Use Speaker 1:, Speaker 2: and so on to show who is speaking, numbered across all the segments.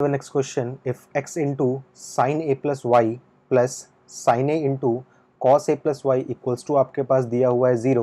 Speaker 1: The next question, if x into sin a plus y plus sin a into cos a plus y equals to आपके पास दिया हुआ है zero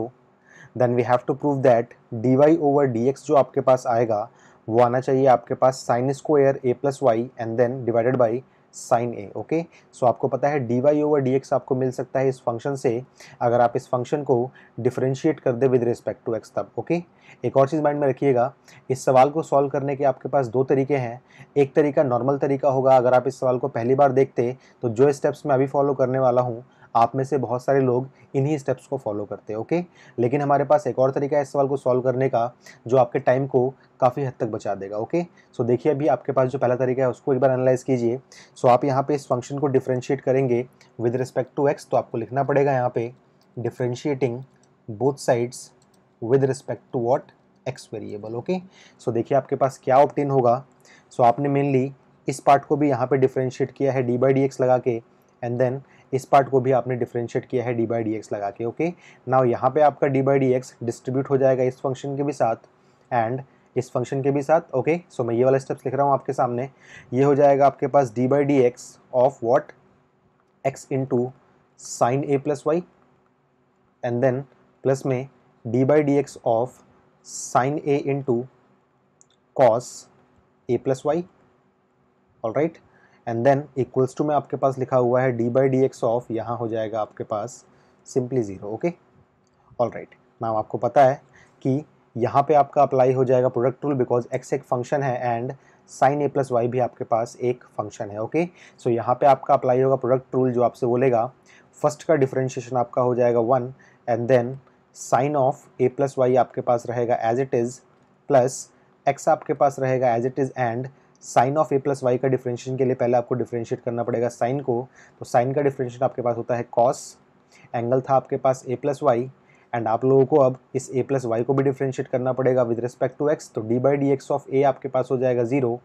Speaker 1: then we have to prove that D Y over D X जो आपके पास आएगा वो आना चाहिए आपके पास sine square A plus Y and then divided by sine A okay so आपको पता है D Y over D X आपको मिल सकता है इस फंक्शन से अगर आप इस फंक्शन को डिफ्रेंशिएट कर दे विद रिस्पेक्ट टू एक्स तब ओके एक और चीज़ माइंड में रखिएगा इस सवाल को सॉल्व करने के आपके पास दो तरीके हैं एक तरीका नॉर्मल तरीका होगा अगर आप इस सवाल को पहली बार देखते तो जो स्टेप्स मैं अभी फॉलो करने वाला हूँ आप में से बहुत सारे लोग इन्हीं स्टेप्स को फॉलो करते हैं ओके लेकिन हमारे पास एक और तरीका है इस सवाल को सॉल्व करने का जो आपके टाइम को काफ़ी हद तक बचा देगा ओके सो देखिए अभी आपके पास जो पहला तरीका है उसको एक बार एनालाइज कीजिए सो आप यहाँ पर इस फंक्शन को डिफ्रेंशिएट करेंगे विद रिस्पेक्ट टू एक्स तो आपको लिखना पड़ेगा यहाँ पर differentiating both sides with respect to what X variable okay so देखिए आपके पास क्या ऑप्टेन होगा सो so, आपने मेनली इस पार्ट को भी यहाँ पे डिफ्रेंशिएट किया है डी बाई डी एक्स लगा के एंड देन इस पार्ट को भी आपने डिफ्रेंशिएट किया है डी बाई डी एक्स लगा के ओके नाउ यहाँ पे आपका D by D X distribute हो जाएगा इस फंक्शन के भी साथ एंड इस फंक्शन के भी साथ ओके okay? सो so, मैं ये वाला स्टेप्स लिख रहा हूँ आपके सामने ये हो जाएगा आपके पास D by D X of what X into sine A plus Y and then plus में D by D X of sine A into cos A plus Y all right and then equals to में आपके पास लिखा हुआ है D by D X of यहाँ हो जाएगा आपके पास simply zero okay all right नाम आपको पता है कि यहाँ पे आपका अप्लाई हो जाएगा प्रोडक्ट रूल बिकॉज एक्स एक फंक्शन है and sine A plus Y भी आपके पास एक फंक्शन है ओके सो so, यहाँ पे आपका अप्लाई होगा प्रोडक्ट रूल जो आपसे बोलेगा फर्स्ट का डिफ्रेंशिएशन आपका हो जाएगा one and then sine of A plus Y आपके पास रहेगा as it is plus X आपके पास रहेगा as it is and sine of A plus Y का डिफ्रेंशिएशन के लिए पहले आपको डिफ्रेंशिएट करना पड़ेगा साइन को तो साइन का डिफ्रेंशिएशन आपके पास होता है कॉस एंगल था आपके पास ए प्लस वाई एंड आप लोगों को अब इस ए प्लस वाई को भी डिफ्रेंशिएट करना पड़ेगा विद रिस्पेक्ट टू एक्स तो D by D X of A आपके पास हो जाएगा zero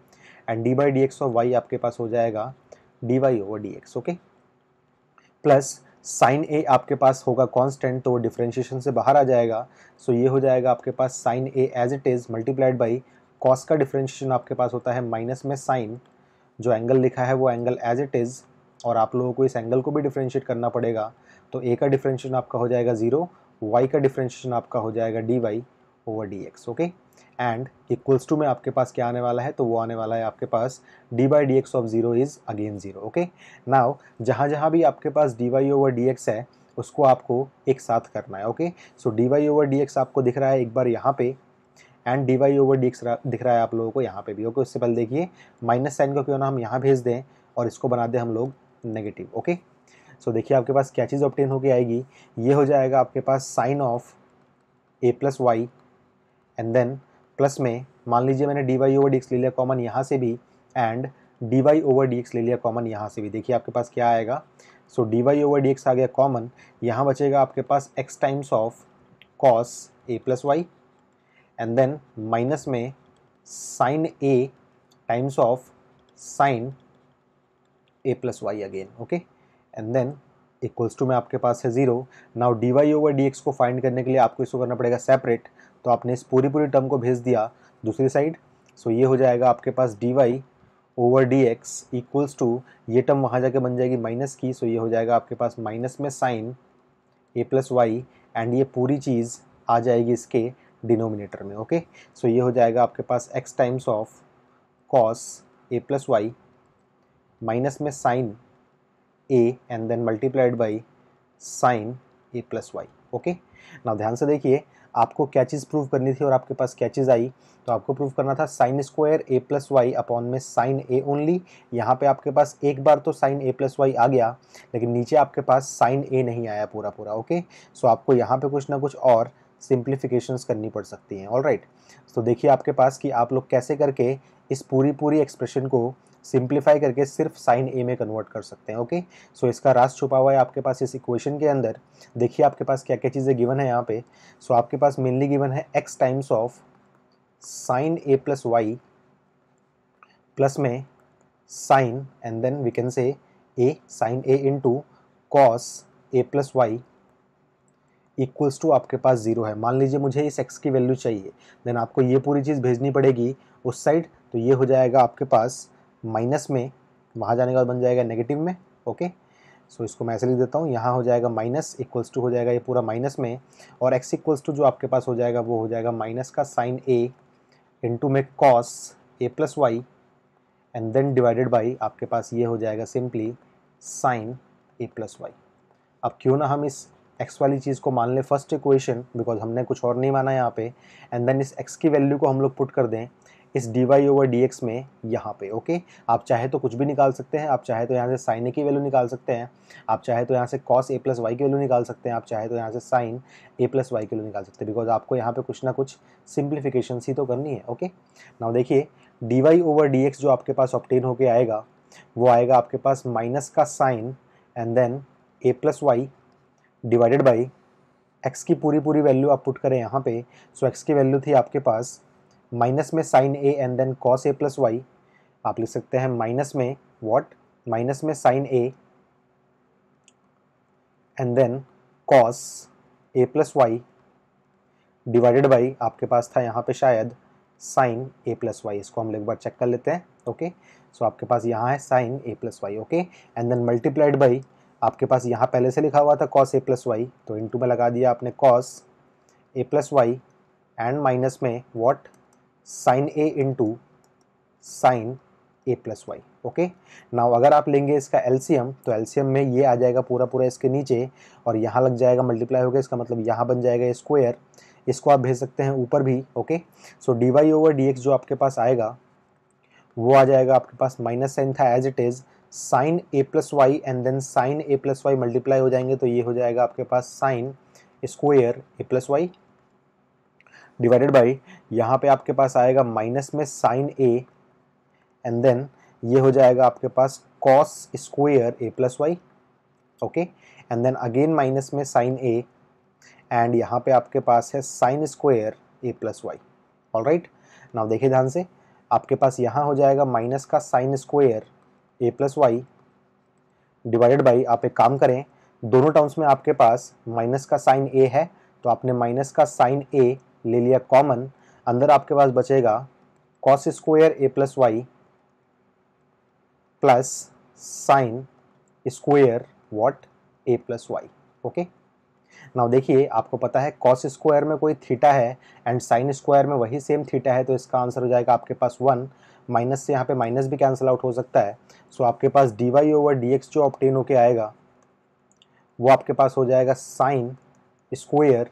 Speaker 1: and D by D X of Y आपके पास हो जाएगा D Y over D X okay plus sine A आपके पास होगा कॉन्स्टेंट तो वो डिफ्रेंशिएशन से बाहर आ जाएगा सो so ये हो जाएगा आपके पास sine A as it is multiplied by cos का डिफ्रेंशिएशन आपके पास होता है माइनस में साइन जो एंगल लिखा है वो एंगल एज इट इज़ और आप लोगों को इस एंगल को भी डिफ्रेंशिएट करना पड़ेगा तो ए का डिफ्रेंशिएशन आपका हो जाएगा ज़ीरो वाई का डिफ्रेंशिएशन आपका हो जाएगा D Y over D X okay and equals to में आपके पास क्या आने वाला है तो वो आने वाला है आपके पास D by D X of zero is again zero okay now जहाँ जहाँ भी आपके पास D Y over D X है उसको आपको एक साथ करना है okay so D Y over D X आपको दिख रहा है एक बार यहाँ पे and D Y over D दिख रहा है आप लोगों को यहाँ पे भी ओके उससे पहले देखिए माइनस साइन को क्यों ना हम यहाँ भेज दें और इसको बना दें हम लोग नेगेटिव ओके सो देखिए आपके पास क्या चीज़ ऑप्टेन होके आएगी ये हो जाएगा आपके पास sine of A plus Y and then plus में मान लीजिए मैंने D Y over D X ले लिया कॉमन यहाँ से भी and D Y over D X ले लिया कॉमन यहाँ से भी देखिए आपके पास क्या आएगा so D Y over D X आ गया कॉमन यहाँ बचेगा आपके पास X times of cos A plus Y and then minus में sine A times of sine A plus Y again okay and then equals to में आपके पास है zero now D Y over D X को find करने के लिए आपको इसको करना पड़ेगा सेपरेट तो आपने इस पूरी पूरी टर्म को भेज दिया दूसरी साइड सो so ये हो जाएगा आपके पास D Y over D X equals to ये टर्म वहाँ जाके बन जाएगी माइनस की सो so ये हो जाएगा आपके पास माइनस में sine A plus Y and ये पूरी चीज़ आ जाएगी इसके डिनोमिनेटर में ओके सो ये हो जाएगा आपके पास X times of cos A plus Y minus में sine A and then multiplied by sine A plus Y okay ना ध्यान से देखिए आपको क्या चीज़ प्रूव करनी थी और आपके पास क्या चीज़ आई तो आपको प्रूव करना था sine square A plus Y upon में साइन ए ओनली यहाँ पे आपके पास एक बार तो साइन ए प्लस वाई आ गया लेकिन नीचे आपके पास साइन ए नहीं आया पूरा पूरा ओके सो आपको यहाँ पे कुछ ना कुछ और सिंप्लीफिकेशंस करनी पड़ सकती हैं ऑल राइट तो देखिए आपके पास कि आप लोग कैसे करके इस पूरी पूरी एक्सप्रेशन को सिंप्लीफाई करके सिर्फ साइन ए में कन्वर्ट कर सकते हैं ओके सो so, इसका रास छुपा हुआ है आपके पास इस इक्वेशन के अंदर देखिए आपके पास क्या क्या चीज़ें गिवन है यहाँ पे सो so, आपके पास मेनली गिवन है X times of sine A plus Y plus में sine and then we can say A sine A into cos A plus Y equals to आपके पास जीरो है मान लीजिए मुझे इस एक्स की वैल्यू चाहिए देन आपको ये पूरी चीज़ भेजनी पड़ेगी उस साइड तो ये हो जाएगा आपके पास माइनस में वहाँ जाने के बाद बन जाएगा नेगेटिव में ओके सो इसको मैं ऐसे लिख देता हूँ यहाँ हो जाएगा माइनस इक्वल्स टू हो जाएगा ये पूरा माइनस में और एक्स इक्वल्स टू जो आपके पास हो जाएगा वो हो जाएगा माइनस का साइन ए इंटू में cos A plus Y and then divided by आपके पास ये हो जाएगा simply sine A plus Y अब क्यों ना हम इस एक्स वाली चीज़ को मान लें फर्स्ट इक्वेशन बिकॉज हमने कुछ और नहीं माना यहाँ पे एंड देन इस एक्स की वैल्यू को हम लोग पुट कर दें इस D Y over D X में यहाँ पे ओके आप चाहे तो कुछ भी निकाल सकते हैं आप चाहे तो यहाँ से साइन ए की वैल्यू निकाल सकते हैं आप चाहे तो यहाँ से कॉस ए प्लस वाई की वैल्यू निकाल सकते हैं आप चाहे तो यहाँ से साइन ए प्लस वाई की वैल्यू निकाल सकते हैं बिकॉज आपको यहाँ पे कुछ ना कुछ सिंप्लीफिकेशन ही तो करनी है ओके नाउ देखिए D Y over D X जो आपके पास ऑप्टेन होके आएगा वो आएगा आपके पास माइनस का sine and then A plus Y divided by X की पूरी पूरी वैल्यू आप पुट करें यहाँ पे सो so, एक्स की वैल्यू थी आपके पास माइनस में sine A and then cos A plus Y आप लिख सकते हैं माइनस में वॉट माइनस में sine A and then cos A plus Y divided by आपके पास था यहाँ पे शायद साइन ए प्लस वाई इसको हम एक बार चेक कर लेते हैं ओके okay? सो so, आपके पास यहाँ है sine A plus Y okay and then multiplied by आपके पास यहाँ पहले से लिखा हुआ था कॉस ए प्लस वाई तो टू में लगा दिया आपने cos A plus Y and minus में what sine A into sine A plus Y okay now अगर आप लेंगे इसका एलसीएम तो एलसीएम में ये आ जाएगा पूरा पूरा इसके नीचे और यहाँ लग जाएगा मल्टीप्लाई होगा इसका मतलब यहाँ बन जाएगा स्क्वायर इसको आप भेज सकते हैं ऊपर भी okay so D Y over D X जो आपके पास आएगा वो आ जाएगा आपके पास माइनस साइन था as it is sine A plus Y and then sine A plus Y multiply हो जाएंगे तो ये हो जाएगा आपके पास sine square A plus Y divided by यहाँ पे आपके पास आएगा माइनस में साइन ए एंड देन ये हो जाएगा आपके पास cos square A plus Y okay and then again minus में साइन ए एंड यहाँ पे आपके पास है sine square A plus Y all right now देखिए ध्यान से आपके पास यहाँ हो जाएगा माइनस का sine square A plus Y divided by आप एक काम करें दोनों टर्म्स में आपके पास माइनस का साइन ए है तो आपने माइनस का साइन ए ले लिया कॉमन अंदर आपके पास बचेगा cos square A plus Y plus sine square what A plus Y okay now देखिए आपको पता है कॉस स्क्वायर में कोई थीटा है एंड साइन स्क्वायर में वही सेम थीटा है तो इसका आंसर हो जाएगा आपके पास वन माइनस से यहाँ पे माइनस भी कैंसिल आउट हो सकता है सो so, आपके पास D Y over D X जो ऑप्टेन होके आएगा वो आपके पास हो जाएगा sine square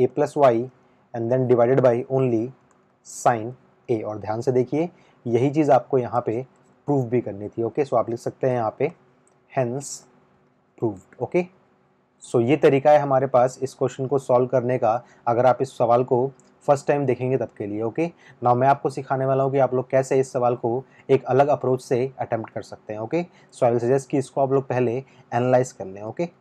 Speaker 1: A plus Y and then divided by only sine A और ध्यान से देखिए यही चीज़ आपको यहाँ पे प्रूव भी करनी थी ओके सो so, आप लिख सकते हैं यहाँ पे हैंस प्रूव्ड ओके सो ये तरीका है हमारे पास इस क्वेश्चन को सॉल्व करने का अगर आप इस सवाल को फर्स्ट टाइम देखेंगे तब के लिए ओके नाउ मैं आपको सिखाने वाला हूँ कि आप लोग कैसे इस सवाल को एक अलग अप्रोच से अटैम्प्ट कर सकते हैं okay so I will suggest कि इसको आप लोग पहले एनालाइज कर लें ओके